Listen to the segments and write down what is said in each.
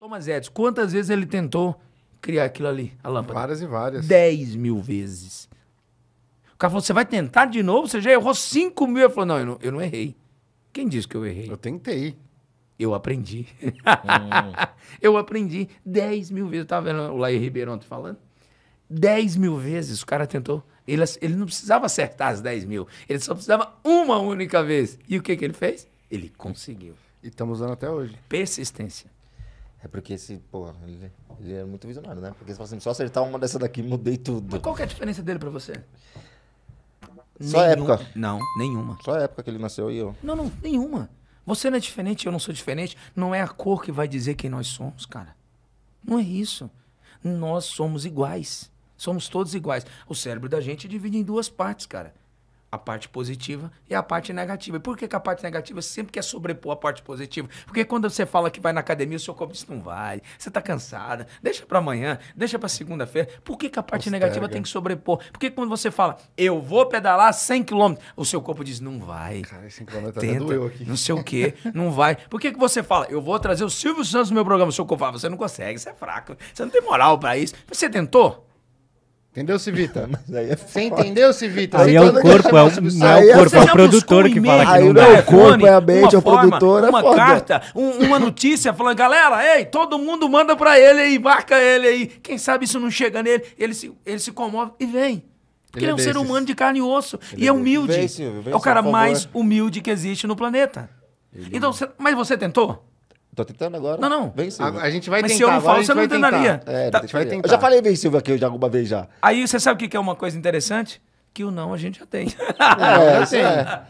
Thomas Edison, quantas vezes ele tentou criar aquilo ali, a lâmpada? Várias e várias. 10 mil vezes. O cara falou, você vai tentar de novo? Você já errou 5 mil. Ele falou, não eu, não, eu não errei. Quem disse que eu errei? Eu tentei. Eu aprendi. Hum. eu aprendi 10 mil vezes. Eu tava vendo o Ribeiro Ribeirão falando? 10 mil vezes o cara tentou. Ele, ele não precisava acertar as 10 mil. Ele só precisava uma única vez. E o que, que ele fez? Ele conseguiu. E estamos usando até hoje. Persistência. É porque esse, pô, ele, ele é muito visionário, né? Porque se fosse assim, acertar uma dessa daqui, mudei tudo. Mas qual que é a diferença dele pra você? Só Nenhum- época. Não, nenhuma. Só a época que ele nasceu e eu. Não, não, nenhuma. Você não é diferente, eu não sou diferente. Não é a cor que vai dizer quem nós somos, cara. Não é isso. Nós somos iguais. Somos todos iguais. O cérebro da gente divide em duas partes, cara a parte positiva e a parte negativa. E por que, que, a parte negativa sempre quer sobrepor a parte positiva? Porque quando você fala que vai na academia, o seu corpo diz não vale, você está cansada, deixa para amanhã, deixa para segunda-feira. Por que, que, a parte Osterga. negativa tem que sobrepor? Porque quando você fala, eu vou pedalar 100 km, o seu corpo diz não vai. Cara, 100 km tenta, doeu aqui. Não sei o quê, não vai. Por que, que você fala, eu vou trazer o Silvio Santos no meu programa? O seu corpo fala, você não consegue, você é fraco, você não tem moral para isso. Você tentou? Entendeu, Civita? Mas aí é Você entendeu, Civita? Aí é o é é corpo, é o, não é o corpo, é o produtor que fala que aí não é Aí o corpo, é a mente, é o é produtor, é Uma foda. carta, um, uma notícia falando, galera, ei, todo mundo manda pra ele aí, marca ele aí. Quem sabe isso não chega nele, ele se, ele se comove e vem. Porque ele, é um desses. ser humano de carne e osso. Ele e é humilde. Vem, Silvio, vem, é o cara mais humilde que existe no planeta. Então, mas você tentou? Tô tentando agora. Não, não. Vem, Silva. A, a gente vai Mas tentar. Mas se eu não falo, você não tentaria. É, tá. a gente vai tentar. Eu já falei vem, Silva, aqui já alguma vez já. Aí você sabe o que é uma coisa interessante? Que o não a gente já tem. É, já tem. É.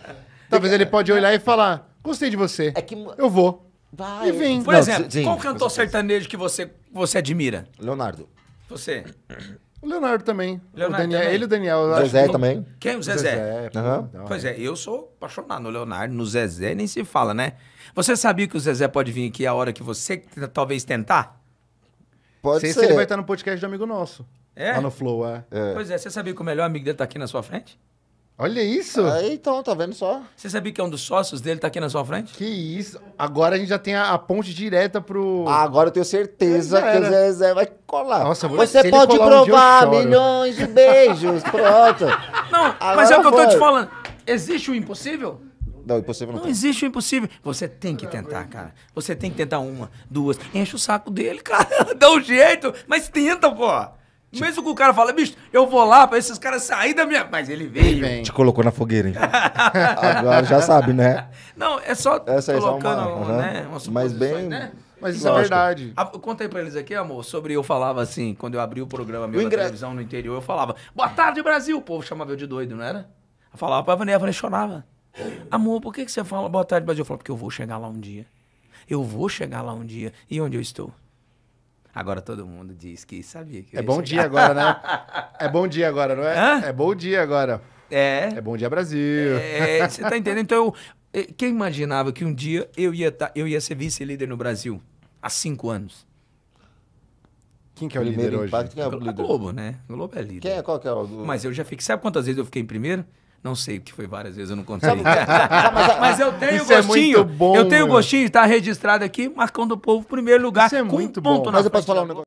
Talvez ele pode olhar e falar, gostei de você. É que... Eu vou. Vai. E vem. Por não, exemplo, sim, qual cantor sertanejo que você, você admira? Leonardo. Você? O Leonardo também. Leonardo o Daniel, também. Ele e o Daniel. O Zezé também. Quem? É o Zezé? Zezé uhum. Pois é, eu sou apaixonado no Leonardo, no Zezé, nem se fala, né? Você sabia que o Zezé pode vir aqui a hora que você talvez tentar? Pode Sei ser. Se ele vai estar no podcast de amigo nosso. É? Lá no Flow, é. é. Pois é, você sabia que o melhor amigo dele está aqui na sua frente? Olha isso! Aí, então, tá vendo só? Você sabia que é um dos sócios dele tá aqui na sua frente? Que isso! Agora a gente já tem a, a ponte direta pro. Ah, agora eu tenho certeza que o Zezé vai colar. Nossa, Você se pode provar um milhões de beijos, pronto. Não, agora mas é o que eu tô te falando. Existe o impossível? Não, impossível não. Não existe o impossível. Você tem que tentar, cara. Você tem que tentar uma, duas. Enche o saco dele, cara. Dá um jeito, mas tenta, pô. Tipo... Mesmo que o cara fala, bicho, eu vou lá pra esses caras saírem da minha. Mas ele veio. Ele Te colocou na fogueira, hein? Agora já sabe, né? Não, é só Essa é colocando, é só uma, né? né Mas bem. Né? Mas isso é verdade. A, conta aí pra eles aqui, amor, sobre eu falava assim, quando eu abri o programa meu o televisão no interior, eu falava, boa tarde, Brasil! O povo chamava eu de doido, não era? Eu falava pra Vanessa, a Vanessa chorava. Amor, por que, que você fala boa tarde, Brasil? Eu falava, porque eu vou chegar lá um dia. Eu vou chegar lá um dia. E onde eu estou? Agora todo mundo diz que sabia que É bom chegar. dia agora, né? É bom dia agora, não é? Hã? É bom dia agora. É. É bom dia, Brasil. É, você tá entendendo? Então, eu, eh, quem imaginava que um dia eu ia, tá, eu ia ser vice-líder no Brasil? Há cinco anos. Quem que é o primeiro líder impacto, hoje? Quem é o líder? A Globo, né? O Globo é líder. Quem é? Qual que é o... Mas eu já fiquei... Sabe quantas vezes eu fiquei em primeiro? Não sei, o que foi várias vezes, eu não contei. mas, eu tenho Isso é gostinho. É bom, eu tenho meu. Né? gostinho, está registrado aqui, Marcão do Povo, primeiro lugar. Isso é muito ponto bom. Mas eu posso falar um negócio.